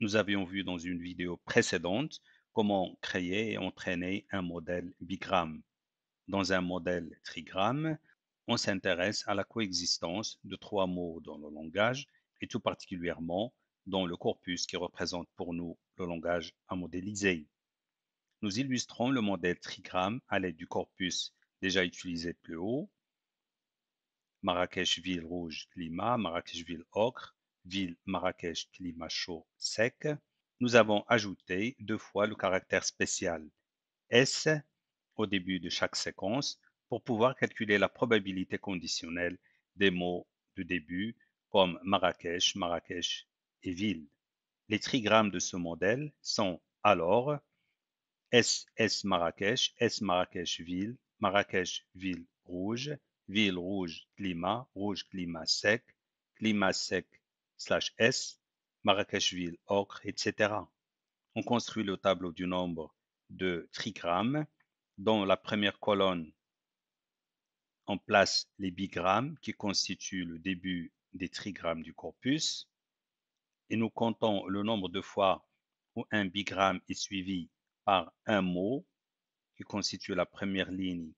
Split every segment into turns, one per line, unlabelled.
Nous avions vu dans une vidéo précédente comment créer et entraîner un modèle bigramme. Dans un modèle trigramme, on s'intéresse à la coexistence de trois mots dans le langage et tout particulièrement dans le corpus qui représente pour nous le langage à modéliser. Nous illustrons le modèle trigramme à l'aide du corpus déjà utilisé plus haut, Marrakech-Ville Rouge-Lima, Marrakech-Ville Ocre, ville Marrakech climat chaud sec, nous avons ajouté deux fois le caractère spécial S au début de chaque séquence pour pouvoir calculer la probabilité conditionnelle des mots de début comme Marrakech, Marrakech et ville. Les trigrammes de ce modèle sont alors S, S Marrakech, S Marrakech ville, Marrakech ville rouge, ville rouge climat, rouge climat sec, climat sec slash S, Marrakechville, Ocre, etc. On construit le tableau du nombre de trigrammes. Dans la première colonne, on place les bigrammes qui constituent le début des trigrammes du corpus. Et nous comptons le nombre de fois où un bigramme est suivi par un mot qui constitue la première ligne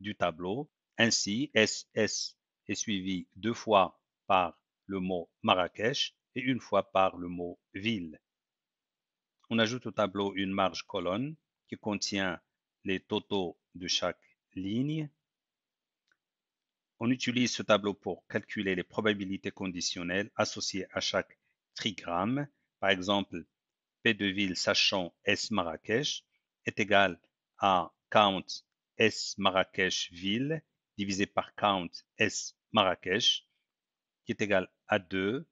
du tableau. Ainsi, SS est suivi deux fois par le mot Marrakech et une fois par le mot ville. On ajoute au tableau une marge colonne qui contient les totaux de chaque ligne. On utilise ce tableau pour calculer les probabilités conditionnelles associées à chaque trigramme. Par exemple, P de ville sachant S Marrakech est égal à count S Marrakech ville divisé par count S Marrakech qui est égal à 2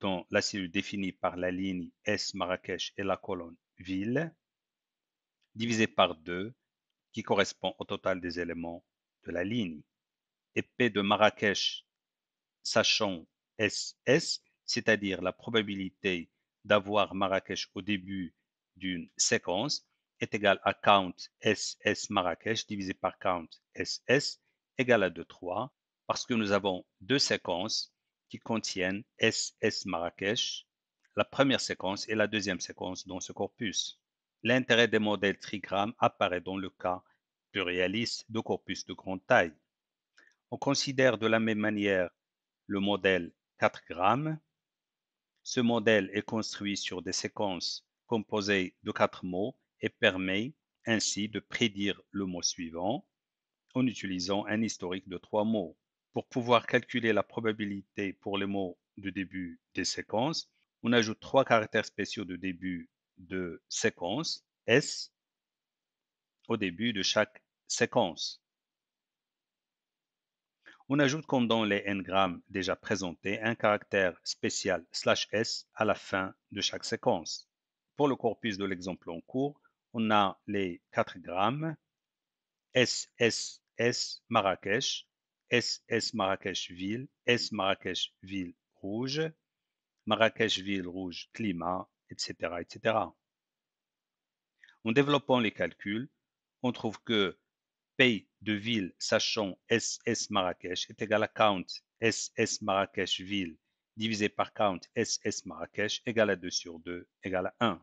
dans la cellule définie par la ligne S Marrakech et la colonne ville, divisé par 2, qui correspond au total des éléments de la ligne. Et P de Marrakech, sachant SS, c'est-à-dire la probabilité d'avoir Marrakech au début d'une séquence, est égal à count SS Marrakech divisé par count SS, égal à 2, 3, parce que nous avons deux séquences qui contiennent SS Marrakech, la première séquence et la deuxième séquence dans ce corpus. L'intérêt des modèles trigrammes apparaît dans le cas plurialiste de corpus de grande taille. On considère de la même manière le modèle 4 grammes. Ce modèle est construit sur des séquences composées de quatre mots et permet ainsi de prédire le mot suivant en utilisant un historique de trois mots. Pour pouvoir calculer la probabilité pour les mots de début des séquences, on ajoute trois caractères spéciaux de début de séquence, S, au début de chaque séquence. On ajoute comme dans les n-grammes déjà présentés un caractère spécial slash s à la fin de chaque séquence. Pour le corpus de l'exemple en cours, on a les 4 grammes, S, S, S, Marrakech, SS Marrakech-Ville, S Marrakech-Ville rouge, Marrakech-Ville rouge climat, etc., etc. En développant les calculs, on trouve que pays de ville sachant SS Marrakech est égal à count SS Marrakech-Ville divisé par count SS Marrakech égal à 2 sur 2 égal à 1.